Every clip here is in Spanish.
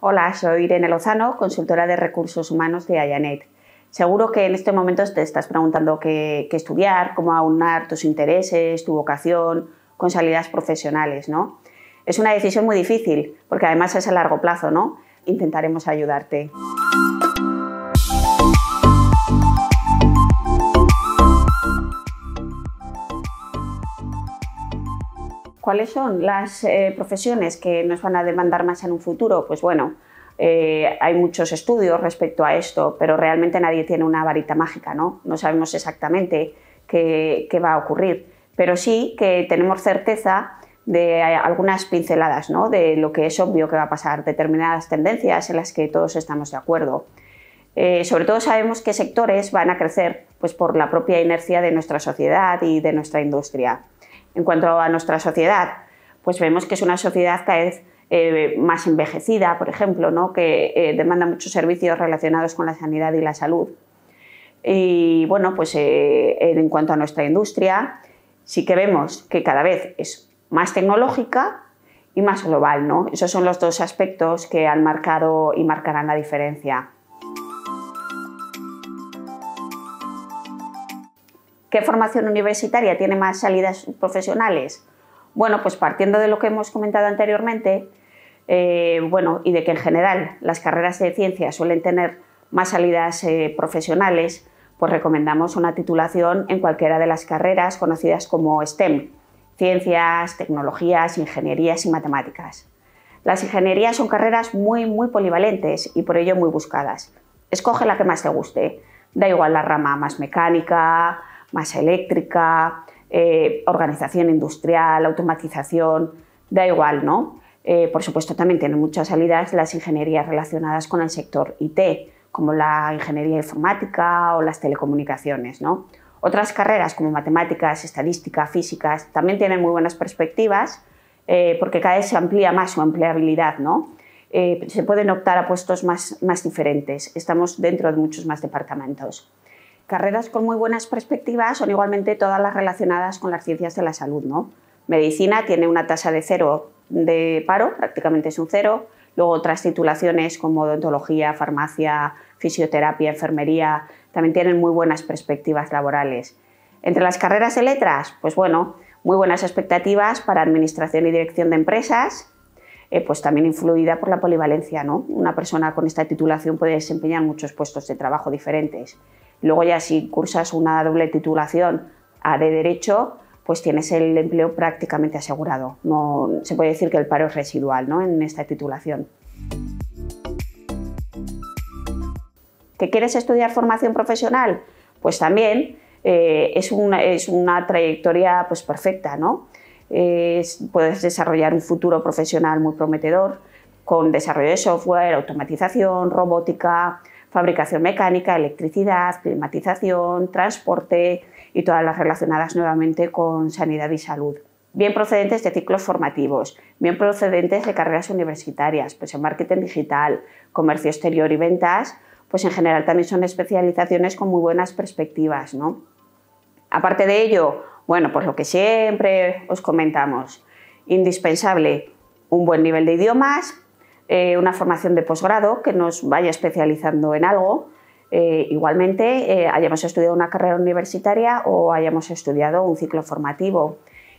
Hola, soy Irene Lozano, consultora de recursos humanos de Ayanet. Seguro que en este momento te estás preguntando qué, qué estudiar, cómo aunar tus intereses, tu vocación con salidas profesionales, ¿no? Es una decisión muy difícil, porque además es a largo plazo, ¿no? Intentaremos ayudarte. ¿Cuáles son las eh, profesiones que nos van a demandar más en un futuro? Pues bueno, eh, hay muchos estudios respecto a esto, pero realmente nadie tiene una varita mágica, ¿no? No sabemos exactamente qué, va a ocurrir, pero sí que tenemos certeza de algunas pinceladas, De lo que es obvio que va a pasar, determinadas tendencias en las que todos estamos de acuerdo. Eh, sobre todo sabemos qué sectores van a crecer pues, por la propia inercia de nuestra sociedad y de nuestra industria en cuanto a nuestra sociedad, pues vemos que es una sociedad cada vez eh, más envejecida, por ejemplo, ¿no? que eh, demanda muchos servicios relacionados con la sanidad y la salud. Y bueno, pues eh, en cuanto a nuestra industria, sí que vemos que cada vez es más tecnológica y más global, ¿no? Esos son los dos aspectos que han marcado y marcarán la diferencia. ¿Qué formación universitaria tiene más salidas profesionales? Bueno, pues partiendo de lo que hemos comentado anteriormente, eh, bueno, y de que en general las carreras de ciencia suelen tener más salidas eh, profesionales, pues recomendamos una titulación en cualquiera de las carreras conocidas como STEM, ciencias, tecnologías, ingenierías y matemáticas. Las ingenierías son carreras muy, muy polivalentes y por ello muy buscadas. Escoge la que más te guste. Da igual la rama más mecánica, más eléctrica, eh, organización industrial, automatización, da igual, ¿no? Eh, por supuesto, también tienen muchas salidas las ingenierías relacionadas con el sector IT, como la ingeniería informática o las telecomunicaciones, ¿no? Otras carreras como matemáticas, estadística, físicas, también tienen muy buenas perspectivas eh, porque cada vez se amplía más su empleabilidad, ¿no? se pueden optar a puestos más diferentes. Estamos dentro de muchos más departamentos. Carreras con muy buenas perspectivas son igualmente todas las relacionadas con las ciencias de la salud. Medicina tiene una tasa de cero de paro, prácticamente es un cero. Luego otras titulaciones como odontología, farmacia, fisioterapia, enfermería, también tienen muy buenas perspectivas laborales. Entre las carreras de letras, pues bueno, muy buenas expectativas para administración y dirección de empresas, eh, pues también influida por la polivalencia, Una persona con esta titulación puede desempeñar muchos puestos de trabajo diferentes. Luego ya si cursas una doble titulación de derecho, pues tienes el empleo prácticamente asegurado. No, se puede decir que el paro es residual ¿no? en esta titulación. ¿Qué quieres estudiar formación profesional? Pues también eh, es, una, trayectoria pues, perfecta. ¿no? puedes desarrollar un futuro profesional muy prometedor con desarrollo de software, automatización, robótica, fabricación mecánica, electricidad, climatización, transporte y todas las relacionadas nuevamente con sanidad y salud. Bien procedentes de ciclos formativos, bien procedentes de carreras universitarias, pues en marketing digital, comercio exterior y ventas, pues en general también son especializaciones con muy buenas perspectivas, ¿no? Aparte de ello, bueno, pues lo que siempre os comentamos, indispensable un buen nivel de idiomas, eh, una formación de posgrado que nos vaya especializando en algo. Eh, igualmente, eh, hayamos estudiado una carrera universitaria o hayamos estudiado un ciclo formativo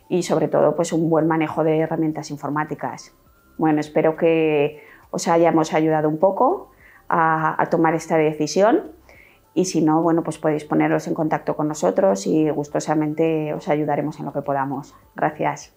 y sobre todo pues un buen manejo de herramientas informáticas. Bueno, espero que os hayamos ayudado un poco a, a tomar esta decisión y si no, bueno, pues podéis poneros en contacto con nosotros y gustosamente os ayudaremos en lo que podamos. Gracias.